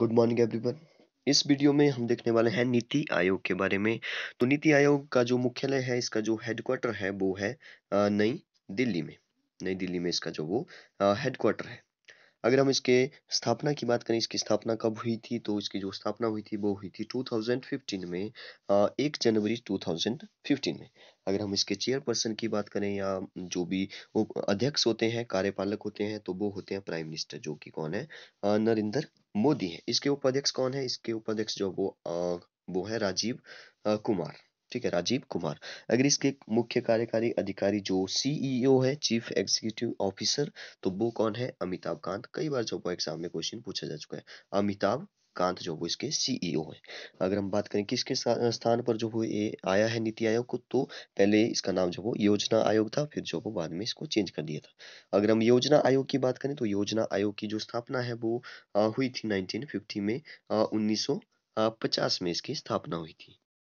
good morning everyone इस video में हम देखने वाले हैं नीति आयोग के बारे में तो नीति आयोग का जो मुख्यालय है इसका जो हेडक्वार्टर है वो है नई दिल्ली में नई दिल्ली में इसका जो वो हेडक्वार्टर है अगर हम इसके स्थापना की बात करें इसकी स्थापना कब हुई थी तो इसकी जो स्थापना हुई थी वो हुई थी 2015 में एक जनवरी 2015 में अगर हम इसके चेयरपर्सन की बात करें या जो भी अध्यक्ष होते हैं कार्यपालक होते हैं तो वो होते हैं प्राइम मिनिस्टर जो कि कौन है नरेंद्र मोदी है इसके उपाध्यक्ष कौन है इसके उपाध्यक्ष जो वो वो है राजीव कुमार ठीक है राजीव कुमार अगर इसके मुख्य कार्यकारी अधिकारी जो सीईओ e है चीफ एग्जीक्यूटिव ऑफिसर तो वो कौन है अमिताभ कांत कई बार जो एग्जाम में क्वेश्चन पूछा जा चुका है अमिताभ कांत जो वो इसके सीईओ e है अगर हम बात करें किसके स्थान पर जो वो ये आया है नीति आयोग को तो पहले इसका नाम जो वो योजना आयोग था फिर जो वो बाद में इसको चेंज कर दिया था अगर हम योजना आयोग की बात करें तो योजना आयोग की जो स्थापना है वो हुई थी 1950 में पचास में इसकी स्थापना हुई थी